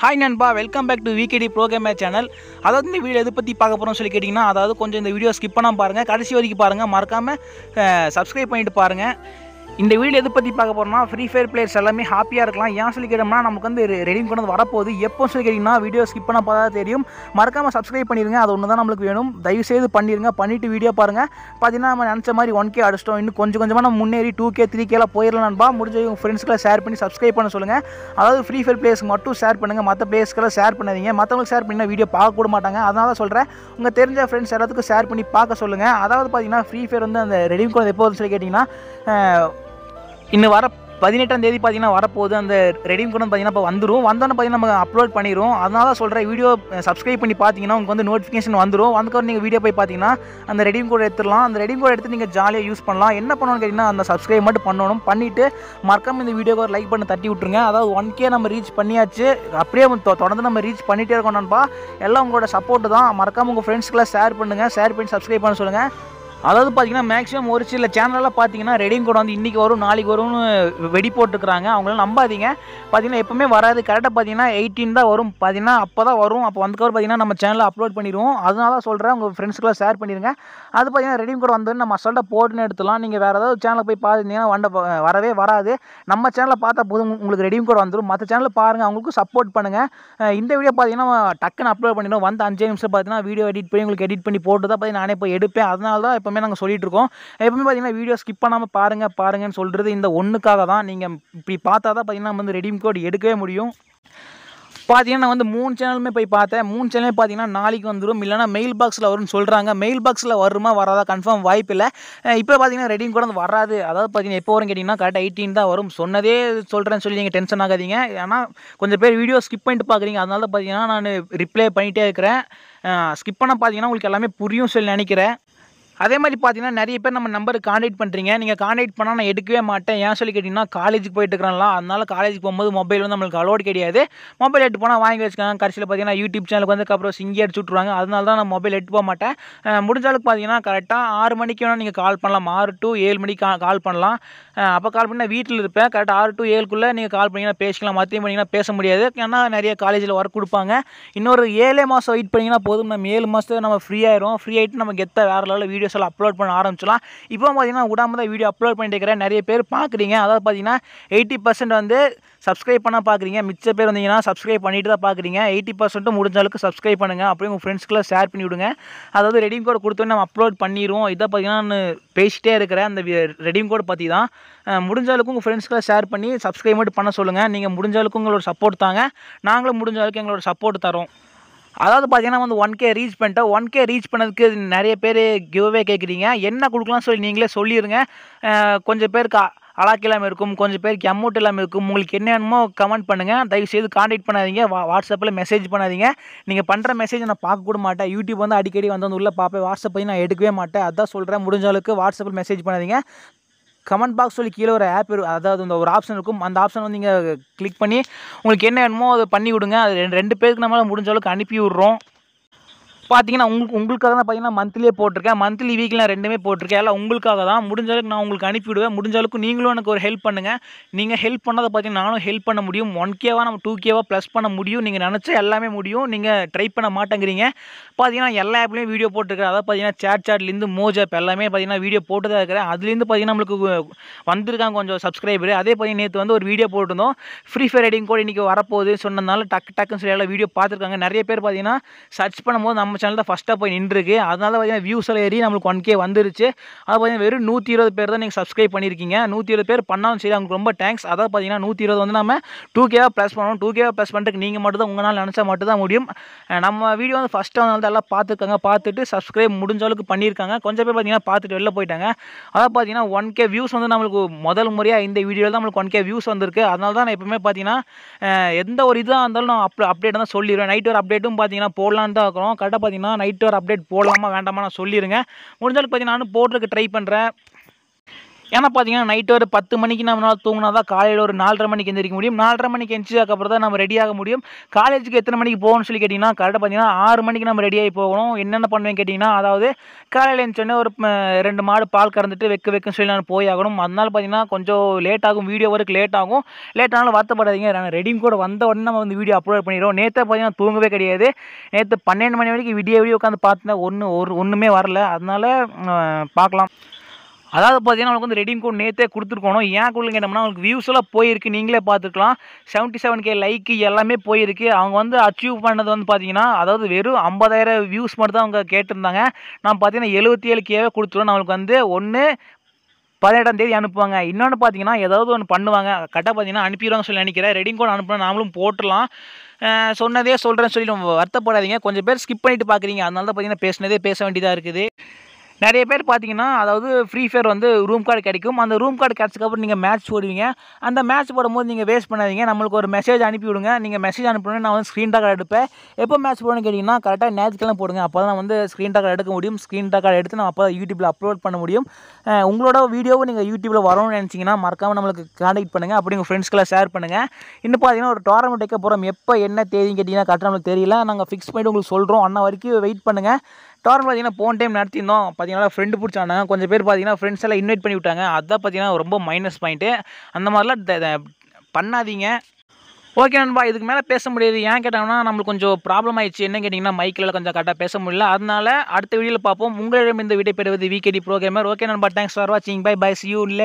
hi நண்பா welcome back to VKD ப்ரோகிராமே channel அதாவது இந்த வீடியோ எதை பற்றி பார்க்க போகிறோம்னு சொல்லி கேட்டிங்கன்னா அதாவது கொஞ்சம் இந்த வீடியோ ஸ்கிப் பண்ணால் பாருங்கள் கடைசி வரைக்கும் பாருங்கள் மறக்காமல் சப்ஸ்கிரைப் பண்ணிட்டு பாருங்கள் இந்த வீடியோ எது பற்றி பார்க்க போகிறோம்னா ஃப்ரீ ஃபயர் பிளேயர்ஸ் எல்லாமே ஹாப்பியாக இருக்கலாம் ஏன் சொல்லி கேட்டோம்னா நமக்கு வந்து ரெடிங் பண்ணது வந்து வரப்போகுது எப்போ சொல்லி கேட்டிங்கன்னா வீடியோ ஸ்கிப் பண்ண பார்த்தா தெரியும் மறக்காமல் சப்ஸ்கிரைப் பண்ணிடுங்க அது ஒன்று தான் நம்மளுக்கு வேணும் தயவுசெய்து பண்ணிடுங்க பண்ணிவிட்டு வீடியோ பாருங்கள் பார்த்தீங்கன்னா நம்ம நினச்ச மாதிரி ஒன் கே அடிச்சிட்டோம் இன்னும் கொஞ்சம் கொஞ்சமாக நம்ம முன்னேறி டூ கே த்ரீ கேலாம் போயிடலாம் முடிஞ்ச உங்கள் ஃப்ரெண்ட்ஸ்களை ஷேர் பண்ணி சப்ஸ்கிரைப் பண்ண சொல்லுங்கள் அதாவது ஃப்ரீ ஃபயர் பிளேஸ் மட்டும் ஷேர் பண்ணுங்கள் மற்ற பிளேயர்ஸ்க்கெல்லாம் ஷேர் பண்ணாதீங்க மற்றவங்களுக்கு ஷேர் பண்ணி வீடியோ பார்க்க கூட மாட்டாங்க அதனால சொல்கிறேன் உங்கள் தெரிஞ்ச ஃப்ரெண்ட்ஸ் எல்லாத்துக்கும் ஷேர் பண்ணி பார்க்க சொல்லுங்கள் அதாவது பார்த்தீங்கன்னா ஃப்ரீ ஃபயர் வந்து அந்த ரெடியும் கொண்டு எப்போ சொல்லி கேட்டிங்கன்னா இன்னும் வர பதினெட்டாம் தேதி பார்த்தீங்கன்னா வரப்போகுது அந்த ரெடியும் கூட பார்த்தீங்கன்னா இப்போ வந்துடும் வந்தோன்னு பார்த்தீங்கன்னா நம்ம அப்லோட் பண்ணிடும் அதனால தான் சொல்கிறேன் வீடியோ சப்ஸ்கிரைப் பண்ணி பார்த்தீங்கன்னா உங்களுக்கு வந்து நோட்டிஃபிகேஷன் வந்துடும் வந்துக்கப்புறம் நீங்கள் வீடியோ போய் பார்த்தீங்கன்னா அந்த ரெடியும் கூட எடுத்துடலாம் அந்த ரெடியும் கூட எடுத்து நீங்கள் ஜாலியாக யூஸ் பண்ணலாம் என்ன பண்ணணும்னு கேட்டிங்கன்னா அந்த சப்ஸ்கிரைப் மட்டும் பண்ணணும் பண்ணிவிட்டு மறக்காமல் இந்த வீடியோக்கு லைக் பண்ணி தட்டி விட்ருங்க அதாவது ஒன் கே நம்ம ரீச் பண்ணியாச்சு அப்படியே தொடர்ந்து நம்ம ரீச் பண்ணிகிட்டே இருக்கோம் எல்லாம் உங்களோட சப்போர்ட்டு தான் மறக்காமல் உங்கள் ஃப்ரெண்ட்ஸ்க்கெல்லாம் ஷேர் பண்ணுங்கள் ஷேர் பண்ணி சப்ஸ்கிரைப் பண்ண சொல்லுங்கள் அதாவது பார்த்தீங்கன்னா மேக்ஸிமம் ஒரு சில சேனலெலாம் பார்த்தீங்கன்னா ரெடியும் கூட வந்து இன்றைக்கி வரும் நாளைக்கு வரும்னு வெடி போட்டுருக்குறாங்க அவங்களாம் நம்பாதீங்க பார்த்தீங்கன்னா எப்போவுமே வராது கரெக்டாக பார்த்தீங்கன்னா எயிட்டீன் தான் வரும் பார்த்தீங்கன்னா அப்போ தான் வரும் அப்போ வந்துக்கவர் பார்த்தீங்கன்னா நம்ம சேனலில் அப்லோட் பண்ணிடுவோம் அதனால தான் சொல்கிறேன் உங்கள் ஃப்ரெண்ட்ஸ்க்குலாம் ஷேர் பண்ணிடுங்க அது பார்த்தீங்கன்னா ரெடியும் கூட வந்து நம்ம அசால்ட்டாக போட்டுன்னு எடுத்துலாம் நீங்கள் வேறு ஏதாவது சேனலில் போய் பார்த்துருந்தீங்கன்னா வண்ட வரவே வராது நம்ம சேனலில் பார்த்தா போதும் உங்களுக்கு ரெடியும் கூட வந்துடும் மற்ற சேனலில் பாருங்கள் அவங்களுக்கும் சப்போர்ட் பண்ணுங்கள் இந்த வீடியோ பார்த்தீங்கன்னா டக்குன்னு அப்லோட் பண்ணிடுவோம் வந்து அஞ்சு நிமிஷம் பார்த்தீங்கன்னா வீடியோ எடிட் பண்ணி உங்களுக்கு எடிட் பண்ணி போட்டு தான் பார்த்தீங்கன்னா நானே போய் எடுப்பேன் அதனால தான் எப்போ எல்லாமே நாங்கள் சொல்லிட்டு இருக்கோம் எப்பவுமே பார்த்தீங்கன்னா வீடியோ ஸ்கிப் பண்ணாமல் பாருங்கள் பாருங்கன்னு சொல்கிறது இந்த ஒன்றுக்காக தான் நீங்கள் இப்படி பார்த்தா தான் பார்த்தீங்கன்னா வந்து ரெடிம் கோட் எடுக்கவே முடியும் பார்த்தீங்கன்னா நான் வந்து மூணு சேனலுமே போய் பார்த்தேன் மூணு சேனலே பார்த்தீங்கன்னா நாளைக்கு வந்துடும் இல்லைனா மெயில் பாக்ஸில் வரும்னு சொல்கிறாங்க மெயில் பாக்ஸில் வருமா வராதா கன்ஃபார்ம் வாய்ப்பு இல்லை இப்போ பார்த்தீங்கன்னா ரெடியும் கூட வந்து வராது அதாவது பார்த்தீங்கன்னா எப்போ வரும் கேட்டிங்கன்னா கரெக்டாக எயிட்டீன் தான் வரும் சொன்னதே சொல்கிறேன்னு சொல்லி நீங்கள் டென்ஷன் ஆகாதீங்க ஏன்னா கொஞ்சம் பேர் வீடியோ ஸ்கிப் பண்ணிட்டு பார்க்குறீங்க அதனால பார்த்தீங்கன்னா நான் ரிப்ளை பண்ணிகிட்டே இருக்கிறேன் ஸ்கிப் பண்ண பார்த்தீங்கன்னா உங்களுக்கு எல்லாமே புரியும் சொல்லி நினைக்கிறேன் அதே மாதிரி பார்த்தீங்கன்னா நிறைய பேர் நம்ம நம்பருக்கு காண்டாக்ட் பண்ணுறீங்க நீங்கள் காண்டாக்ட் பண்ணால் நான் எடுக்கவே மாட்டேன் ஏன் சொல்லி கேட்டிங்கன்னா காலேஜுக்கு போயிட்டு இருக்கிறாங்களா அதனால் காலேஜ் போகும்போது மொபைல் வந்து நம்மளுக்கு அலோடு கிடையாது மொபைல் எட்டு போனால் வாங்கி வச்சுக்காங்க கடைசியில் பார்த்தீங்கன்னா யூடியூப் சேனலுக்கு வந்து அப்புறம் சிங்கி அடிச்சு விட்ருவாங்க அதனால தான் நான் மொபைல் எட்டு போக மாட்டேன் முடிஞ்சளவுக்கு பார்த்தீங்கன்னா கரெக்டாக ஆறு மணிக்கு வேணால் நீங்கள் கால் பண்ணலாம் ஆறு டு ஏழு மணிக்கு கால் பண்ணலாம் அப்போ கால் பண்ணால் வீட்டில் இருப்பேன் கரெக்டாக ஆறு டு ஏழுக்குள்ளே நீங்கள் கால் பண்ணிங்கன்னா பேசிக்கலாம் மத்தியம் பண்ணிங்கன்னா பேச முடியாது ஏன்னா நிறைய காலேஜில் ஒர்க் கொடுப்பாங்க இன்னொரு ஏழே மாதம் வெயிட் பண்ணிங்கன்னா போதும் நம்ம ஏழு மாதத்துக்கு நம்ம ஃப்ரீ ஆயிரும் ஃப்ரீ ஆகிட்டு நம்ம கெத்த வேறு லெவலில் வீடியோ வீடியோஸ் எல்லாம் அப்லோட் பண்ண ஆரம்பிச்சலாம் இப்போ பார்த்தீங்கன்னா விடாமல் தான் வீடியோ அப்லோட் பண்ணிட்டு இருக்கிறேன் நிறைய பேர் பார்க்குறீங்க அதாவது பார்த்தீங்கன்னா எயிட்டி பர்சன்ட் வந்து சப்ஸ்கிரைப் பண்ணால் பார்க்குறீங்க மிச்ச பேர் வந்தீங்கன்னா சப்ஸ்கிரைப் பண்ணிட்டு தான் பார்க்குறீங்க எயிட்டி பர்சன்ட்டும் முடிஞ்ச அளவுக்கு சப்ஸ்கிரைப் பண்ணுங்கள் அப்படியே உங்கள் ஃப்ரெண்ட்ஸ்க்குலாம் ஷேர் பண்ணி விடுங்க அதாவது ரெடிம் கோட் கொடுத்தோன்னே நம்ம அப்லோட் பண்ணிடுவோம் இதை பார்த்தீங்கன்னா நான் பேசிட்டே இருக்கிறேன் அந்த ரெடிம் கோட் பற்றி தான் முடிஞ்ச அளவுக்கு உங்கள் ஃப்ரெண்ட்ஸ்க்குலாம் ஷேர் பண்ணி சப்ஸ்கிரைப் மட்டும் பண்ண சொல்லுங்கள் நீங்கள் முடிஞ்ச அளவுக்கு உங்களோட சப்போர்ட் தாங்க நாங்களும் முடிஞ்ச அளவுக்கு எங்களோட சப்போர்ட் தரோம் அதாவது பார்த்தீங்கன்னா வந்து ஒன் கே ரீச் பண்ணிட்டேன் ஒன் கே ரீச் பண்ணதுக்கு நிறைய பேர் கிவ்வே கேட்குறீங்க என்ன கொடுக்கலாம் சொல்லி நீங்களே சொல்லிடுங்க கொஞ்சம் பேருக்கு அலாக் இல்லாமல் இருக்கும் கொஞ்சம் பேருக்கு அமௌண்ட் இல்லாமல் இருக்கும் உங்களுக்கு என்ன வேணுமோ கமெண்ட் பண்ணுங்கள் தயவு செய்து காண்டாக்ட் பண்ணாதீங்க வா வாட்ஸ்அப்பில் மெசேஜ் பண்ணாதீங்க நீங்கள் பண்ணுற மெசேஜ் நான் பார்க்க கூட மாட்டேன் யூடியூப் வந்து அடிக்கடி வந்து வந்து உள்ளே பார்ப்பேன் வாட்ஸ்அப் பற்றி நான் எடுக்கவே மாட்டேன் அதான் சொல்கிறேன் முடிஞ்ச அளவுக்கு வாட்ஸ்அப்பில் மெசேஜ் பண்ணாதீங்க கமெண்ட் பாக்ஸ் சொல்லி கீழே ஒரு ஆப் அதாவது இந்த ஒரு ஆப்ஷன் இருக்கும் அந்த ஆப்ஷன் வந்து நீங்கள் கிளிக் பண்ணி உங்களுக்கு என்ன வேணுமோ அதை பண்ணி கொடுங்க அது ரெண்டு பேருக்கு நம்மளால் முடிஞ்ச அளவுக்கு அனுப்பி விட்றோம் பார்த்தீங்கன்னா உங்களுக்கு உங்களுக்காக தான் பார்த்தீங்கன்னா மந்த்லியே போட்டிருக்கேன் மந்த்லி வீக்லாம் ரெண்டுமே போட்டிருக்கேன் எல்லாம் உங்களுக்காக தான் முடிஞ்ச அளவுக்கு நான் உங்களுக்கு அனுப்பிவிடுவேன் முடிஞ்ச அளவுக்கு நீங்களும் எனக்கு ஒரு ஹெல்ப் பண்ணுங்கள் நீங்கள் ஹெல்ப் பண்ணதை பார்த்தீங்கன்னா நானும் ஹெல்ப் பண்ண முடியும் ஒன் கேவாக நம்ம டூ கேவாக ப்ளஸ் பண்ண முடியும் நீங்கள் நினச்சா எல்லாமே முடியும் நீங்கள் ட்ரை பண்ண மாட்டேங்கிறீங்க பார்த்தீங்கன்னா எல்லா ஆப்லேயும் வீடியோ போட்டிருக்கேன் அதாவது பார்த்தீங்கன்னா சேட் சாட்லேருந்து மோஜ் ஆப் எல்லாமே பார்த்தீங்கன்னா வீடியோ போட்டு தான் இருக்கிறேன் அதுலேருந்து பார்த்தீங்கன்னா நம்மளுக்கு வந்திருக்காங்க கொஞ்சம் சப்ஸ்கிரைபர் அதே பார்த்தீங்கன்னா நேற்று வந்து ஒரு வீடியோ போட்டிருந்தோம் ஃப்ரீ ஃபயர் ரைடிங் கூட இன்றைக்கி வரப்போகுது சொன்னதுனால டக்கு டக்குன்னு சொல்லி எல்லாம் வீடியோ பார்த்துருக்காங்க நிறைய பேர் பார்த்தீங்கன்னா சர்ச் பண்ணும்போது நம்ம நம்ம சேனல் தான் ஃபஸ்ட்டாக போய் நின்றுருக்கு அதனால் பார்த்தீங்கன்னா வியூஸ் எல்லாம் ஏறி நம்மளுக்கு ஒன் கே வந்துருச்சு அதை பார்த்தீங்கன்னா வெறும் நூற்றி இருபது பேர் தான் நீங்கள் சப்ஸ்கிரைப் பண்ணியிருக்கீங்க நூற்றி இருபது பேர் பண்ணாலும் சரி அவங்களுக்கு ரொம்ப தேங்க்ஸ் அதாவது பார்த்தீங்கன்னா நூற்றி இருபது வந்து நம்ம டூ கேவாக ப்ளஸ் பண்ணணும் டூ கேவாக ப்ளஸ் பண்ணுறதுக்கு நீங்கள் மட்டும் தான் உங்களால் நினச்சா மட்டும் தான் முடியும் நம்ம வீடியோ வந்து ஃபஸ்ட்டாக வந்து எல்லாம் பார்த்துருக்காங்க பார்த்துட்டு சப்ஸ்கிரைப் முடிஞ்ச அளவுக்கு பண்ணியிருக்காங்க கொஞ்சம் பேர் பார்த்தீங்கன்னா பார்த்துட்டு வெளில போயிட்டாங்க அதாவது பார்த்தீங்கன்னா ஒன் கே வியூஸ் வந்து நம்மளுக்கு முதல் முறையாக இந்த வீடியோவில் தான் நம்மளுக்கு ஒன் கே வியூஸ் வந்திருக்கு அதனால தான் நான் எப்பவுமே பார்த்தீங்கன்னா எந்த ஒரு இதாக இருந்தாலும் நான் அப் அப்டேட் தான் சொல்லிடுவேன் நைட் ஒரு அப்டேட்டும் பார்த்தீங்கன்னா போடலான்னு தான் இருக்கிறோம் கரெக்டாக பார்த்தீங்கன்னா நைட்டு ஒரு அப்டேட் போடலாமா வேண்டாமா நான் சொல்லிடுங்க முடிஞ்சாலும் பார்த்தீங்கன்னா நானும் போடுறதுக்கு ட்ரை பண்ணுறேன் ஏன்னா பார்த்தீங்கன்னா நைட்டு ஒரு பத்து மணிக்கு நம்ம தூங்கினா தான் காலையில் ஒரு நாலரை மணிக்கு எந்திரிக்க முடியும் நாலரை மணிக்கு எந்திரிச்சதுக்கு அப்புறம் தான் நம்ம ரெடியாக முடியும் காலேஜுக்கு எத்தனை மணிக்கு போகணும்னு சொல்லி கேட்டிங்கன்னா கரெக்டாக பார்த்தீங்கன்னா ஆறு மணிக்கு நம்ம ரெடியாகி போகணும் என்னென்ன பண்ணுவேன் கேட்டிங்கன்னா அதாவது காலையில் எழுந்தோடனே ஒரு ரெண்டு மாடு பால் கறந்துட்டு வெக்க வெக்குன்னு சொல்லி நான் போய் ஆகணும் அதனால் பார்த்தீங்கன்னா கொஞ்சம் லேட் ஆகும் வீடியோ வரைக்கும் லேட் ஆகும் லேட் ஆனாலும் வருத்தப்படாதீங்க நாங்கள் ரெடியும் கூட வந்த உடனே நம்ம வந்து வீடியோ அப்லோட் பண்ணிடுவோம் நேற்று பார்த்தீங்கன்னா தூங்கவே கிடையாது நேற்று பன்னெண்டு மணி வரைக்கும் விடிய விடிய உட்காந்து பார்த்தேன் ஒன்று ஒரு ஒன்றுமே வரல அதனால் பார்க்கலாம் அதாவது பார்த்தீங்கன்னா உங்களுக்கு வந்து ரெடிம் கோட் நேற்றே கொடுத்துருக்கணும் ஏன் கூட கேட்டோம்னா உங்களுக்கு வியூஸ் எல்லாம் போயிருக்கு நீங்களே பார்த்துக்கலாம் செவன்ட்டி செவன் கே லைக்கு எல்லாமே போயிருக்கு அவங்க வந்து அச்சீவ் பண்ணது வந்து பார்த்தீங்கன்னா அதாவது வெறும் ஐம்பதாயிரம் வியூஸ் மட்டும் தான் அவங்க கேட்டிருந்தாங்க நான் பார்த்தீங்கன்னா எழுபத்தி ஏழு கேவே கொடுத்துருவோம் நம்மளுக்கு வந்து ஒன்று பதினெட்டாம் தேதி அனுப்புவாங்க இன்னொன்று பார்த்தீங்கன்னா ஏதாவது ஒன்று பண்ணுவாங்க கரெக்டாக பார்த்தீங்கன்னா அனுப்பிடுவாங்க சொல்லி நினைக்கிறேன் ரெடிங் கோட் அனுப்புனா நாமளும் போட்டுடலாம் சொன்னதே சொல்கிறேன்னு சொல்லி நம்ம வருத்தப்படாதீங்க கொஞ்சம் பேர் ஸ்கிப் பண்ணிவிட்டு பார்க்குறீங்க அதனால தான் பார்த்தீங்கன்னா பேசினதே பேச வேண்டியதாக இருக்குது நிறைய பேர் பார்த்தீங்கன்னா அதாவது ஃப்ரீ ஃபயர் வந்து ரூம் கார்டு கிடைக்கும் அந்த ரூம் கார்டு கிடச்சக்கப்புறம் நீங்கள் மேட்ச் போடுவீங்க அந்த மேட்ச் போடும்போது நீங்கள் வேஸ்ட் பண்ணாதீங்க நம்மளுக்கு ஒரு மெசேஜ் அனுப்பி விடுங்க நீங்கள் மெசேஜ் அனுப்பினா நான் வந்து ஸ்க்ரீன் டாக்கார்டு எடுப்பேன் எப்போ மேட்ச் போடணும்னு கேட்டிங்கன்னா கரெக்டாக ஞாயிற்றுக்கிழமை போடுங்க அப்போ தான் வந்து ஸ்க்ரீன் டாக்கார்டு எடுக்க முடியும் ஸ்க்ரீன் டாக்கார்டு எடுத்து நான் அப்போ தான் யூடியூப்பில் அப்லோட் பண்ண முடியும் உங்களோட வீடியோவை நீங்கள் யூடியூப்பில் வரணும்னு நினச்சிங்கன்னா மறக்காமல் நம்மளுக்கு காண்டாக்ட் பண்ணுங்கள் அப்படி உங்கள் ஃப்ரெண்ட்ஸ்க்கெல்லாம் ஷேர் பண்ணுங்கள் இன்னும் பார்த்தீங்கன்னா ஒரு டோர்னமெண்ட் வைக்க போகிறோம் எப்போ என்ன தேதின்னு கேட்டிங்கன்னா கரெக்டாக நம்மளுக்கு தெரியல நாங்கள் ஃபிக்ஸ் பண்ணிட்டு உங்களுக்கு சொல்கிறோம் அண்ணா வரைக்கும் வெயிட் பண்ணுங்கள் ஸ்டார் பார்த்தீங்கன்னா போன டைம் நடத்தியிருந்தோம் பார்த்தீங்கன்னா ஃப்ரெண்டு பிடிச்சாங்க கொஞ்சம் பேர் பார்த்தீங்கன்னா ஃப்ரெண்ட்ஸ் எல்லாம் இன்வைட் பண்ணி விட்டாங்க அதான் பார்த்தீங்கன்னா ரொம்ப மைனஸ் பாயிண்ட்டு அந்த மாதிரிலாம் பண்ணாதீங்க ஓகே நண்பா இதுக்கு மேலே பேச முடியாது ஏன் கேட்டாங்கன்னா நம்மளுக்கு கொஞ்சம் ப்ராப்ளம் ஆயிடுச்சு என்ன கேட்டிங்கன்னா மைக்கில் கொஞ்சம் கரெக்டாக பேச முடியல அதனால அடுத்த வீடியோவில் பார்ப்போம் உங்களிடம் இந்த வீடியோ பெறுவது வீக்கெடி ப்ரோக்ராமர் ஓகே நண்பா தேங்க்ஸ் ஃபார் வாட்சிங் பை பை சி யூ